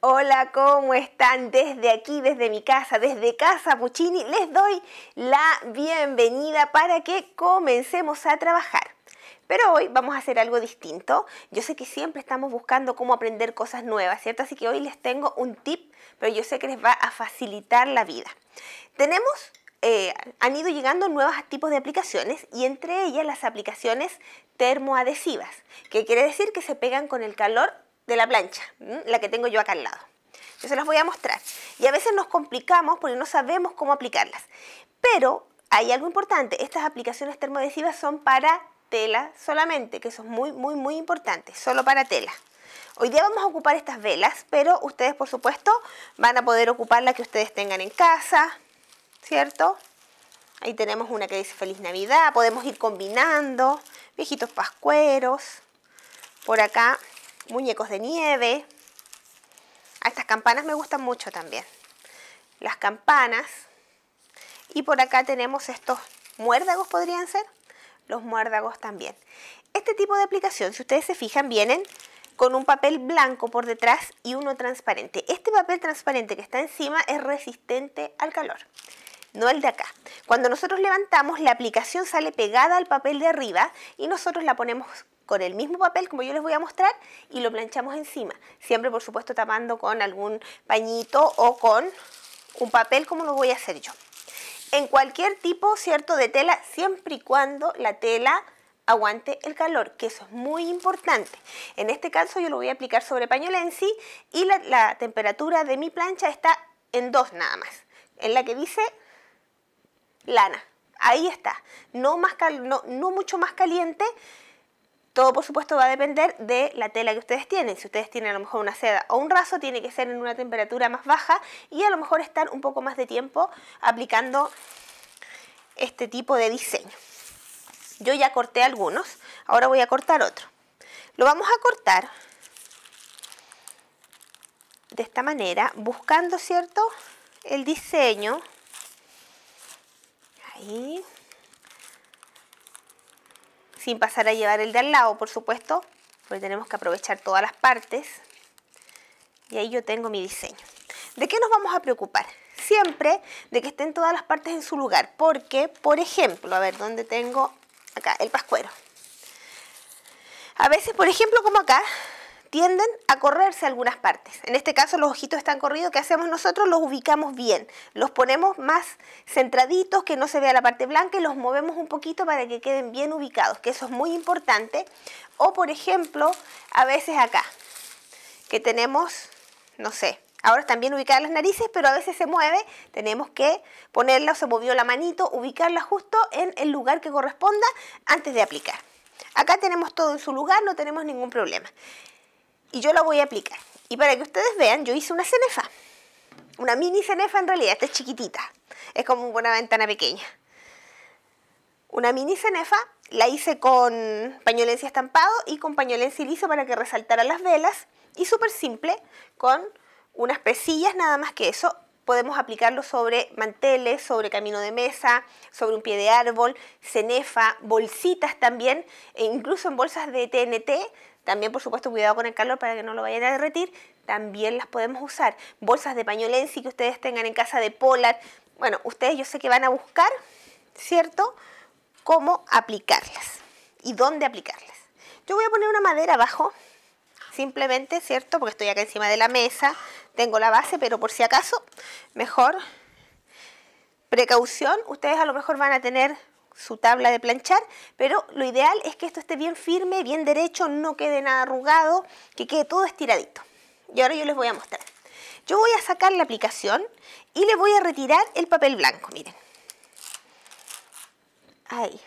Hola, ¿cómo están? Desde aquí, desde mi casa, desde Casa Puccini, les doy la bienvenida para que comencemos a trabajar. Pero hoy vamos a hacer algo distinto. Yo sé que siempre estamos buscando cómo aprender cosas nuevas, ¿cierto? Así que hoy les tengo un tip, pero yo sé que les va a facilitar la vida. Tenemos eh, han ido llegando nuevos tipos de aplicaciones y entre ellas las aplicaciones termoadhesivas, que quiere decir que se pegan con el calor de la plancha, la que tengo yo acá al lado. Yo se las voy a mostrar. Y a veces nos complicamos porque no sabemos cómo aplicarlas. Pero hay algo importante, estas aplicaciones termoadhesivas son para tela solamente, que eso es muy, muy, muy importante, solo para tela. Hoy día vamos a ocupar estas velas, pero ustedes por supuesto van a poder ocupar la que ustedes tengan en casa, ¿cierto? Ahí tenemos una que dice Feliz Navidad, podemos ir combinando, viejitos pascueros, por acá muñecos de nieve. A estas campanas me gustan mucho también. Las campanas. Y por acá tenemos estos muérdagos, podrían ser. Los muérdagos también. Este tipo de aplicación, si ustedes se fijan, vienen con un papel blanco por detrás y uno transparente. Este papel transparente que está encima es resistente al calor no el de acá. Cuando nosotros levantamos, la aplicación sale pegada al papel de arriba y nosotros la ponemos con el mismo papel, como yo les voy a mostrar, y lo planchamos encima. Siempre, por supuesto, tapando con algún pañito o con un papel, como lo voy a hacer yo. En cualquier tipo, ¿cierto?, de tela, siempre y cuando la tela aguante el calor, que eso es muy importante. En este caso yo lo voy a aplicar sobre pañuelo en sí y la, temperatura de mi plancha está en dos nada más, en la que dice lana. Ahí está. No, más no, mucho más caliente. Todo, por supuesto, va a depender de la tela que ustedes tienen. Si ustedes tienen a lo mejor una seda o un raso, tiene que ser en una temperatura más baja y a lo mejor estar un poco más de tiempo aplicando este tipo de diseño. Yo ya corté algunos, ahora voy a cortar otro. Lo vamos a cortar de esta manera, buscando, ¿cierto?, el diseño sin pasar a llevar el de al lado, por supuesto, porque tenemos que aprovechar todas las partes. Y ahí yo tengo mi diseño. ¿De qué nos vamos a preocupar? Siempre de que estén todas las partes en su lugar, porque, por ejemplo, a ver, ¿dónde tengo? Acá, el pascuero. A veces, por ejemplo, como acá, tienden a correrse algunas partes. En este caso los ojitos están corridos, ¿qué hacemos nosotros? Los ubicamos bien, los ponemos más centraditos, que no se vea la parte blanca y los movemos un poquito para que queden bien ubicados, que eso es muy importante. O por ejemplo, a veces acá, que tenemos, no sé, ahora están bien ubicadas las narices, pero a veces se mueve, tenemos que ponerla, se movió la manito, ubicarla justo en el lugar que corresponda antes de aplicar. Acá tenemos todo en su lugar, no tenemos ningún problema y yo la voy a aplicar. Y para que ustedes vean, yo hice una cenefa. Una mini cenefa en realidad, esta es chiquitita. Es como una ventana pequeña. Una mini cenefa la hice con pañolencia estampado y con pañolencia liso para que resaltaran las velas. Y súper simple, con unas pesillas, nada más que eso. Podemos aplicarlo sobre manteles, sobre camino de mesa, sobre un pie de árbol, cenefa, bolsitas también, e incluso en bolsas de TNT también, por supuesto, cuidado con el calor para que no lo vayan a derretir. También las podemos usar. Bolsas de pañolensi que ustedes tengan en casa de polar. Bueno, ustedes yo sé que van a buscar, ¿cierto? Cómo aplicarlas y dónde aplicarlas. Yo voy a poner una madera abajo, simplemente, ¿cierto? Porque estoy acá encima de la mesa, tengo la base, pero por si acaso, mejor precaución. Ustedes a lo mejor van a tener su tabla de planchar, pero lo ideal es que esto esté bien firme, bien derecho, no quede nada arrugado, que quede todo estiradito. Y ahora yo les voy a mostrar. Yo voy a sacar la aplicación y le voy a retirar el papel blanco, miren. Ahí.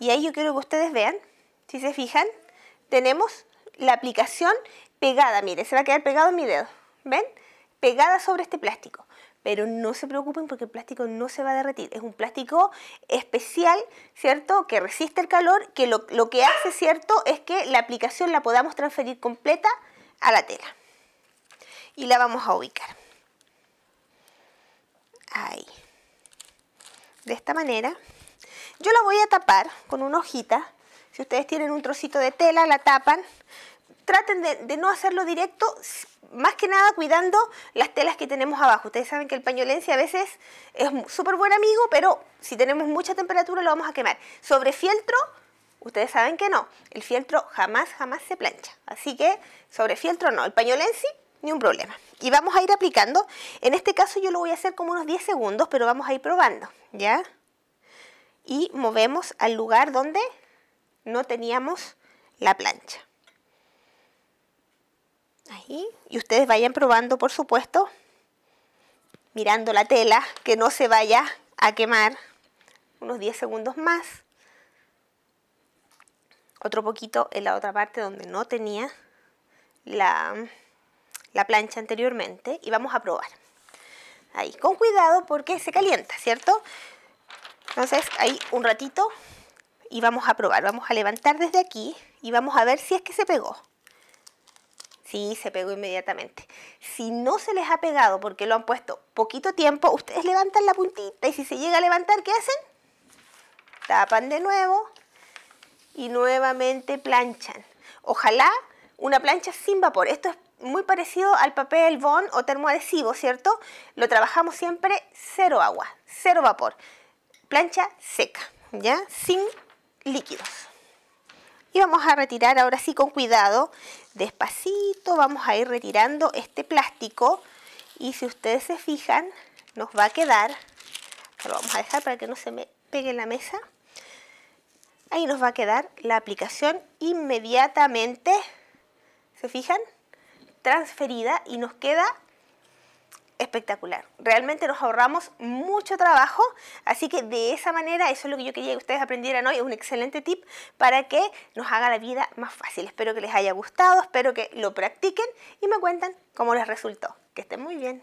Y ahí yo quiero que ustedes vean, si se fijan, tenemos la aplicación pegada, miren, se va a quedar pegado en mi dedo, ¿ven? Pegada sobre este plástico pero no se preocupen porque el plástico no se va a derretir. Es un plástico especial, ¿cierto? Que resiste el calor, que lo, que hace, ¿cierto? Es que la aplicación la podamos transferir completa a la tela. Y la vamos a ubicar. Ahí. De esta manera. Yo la voy a tapar con una hojita. Si ustedes tienen un trocito de tela, la tapan traten de, no hacerlo directo, más que nada cuidando las telas que tenemos abajo. Ustedes saben que el pañolense a veces es súper buen amigo, pero si tenemos mucha temperatura lo vamos a quemar. Sobre fieltro, ustedes saben que no, el fieltro jamás, jamás se plancha. Así que sobre fieltro no, el pañolense ni un problema. Y vamos a ir aplicando, en este caso yo lo voy a hacer como unos 10 segundos, pero vamos a ir probando, ¿ya? Y movemos al lugar donde no teníamos la plancha. Y ustedes vayan probando, por supuesto, mirando la tela, que no se vaya a quemar. Unos 10 segundos más. Otro poquito en la otra parte donde no tenía la, la plancha anteriormente. Y vamos a probar. Ahí, con cuidado porque se calienta, ¿cierto? Entonces, ahí un ratito y vamos a probar. Vamos a levantar desde aquí y vamos a ver si es que se pegó. Sí, se pegó inmediatamente. Si no se les ha pegado porque lo han puesto poquito tiempo, ustedes levantan la puntita y si se llega a levantar, ¿qué hacen? Tapan de nuevo y nuevamente planchan. Ojalá una plancha sin vapor. Esto es muy parecido al papel bond o termoadhesivo, ¿cierto? Lo trabajamos siempre cero agua, cero vapor. Plancha seca, ¿ya? Sin líquidos. Y vamos a retirar ahora sí con cuidado Despacito vamos a ir retirando este plástico y si ustedes se fijan nos va a quedar, lo vamos a dejar para que no se me pegue la mesa, ahí nos va a quedar la aplicación inmediatamente, ¿se fijan? Transferida y nos queda espectacular. Realmente nos ahorramos mucho trabajo, así que de esa manera, eso es lo que yo quería que ustedes aprendieran hoy, es un excelente tip para que nos haga la vida más fácil. Espero que les haya gustado, espero que lo practiquen y me cuentan cómo les resultó. Que estén muy bien.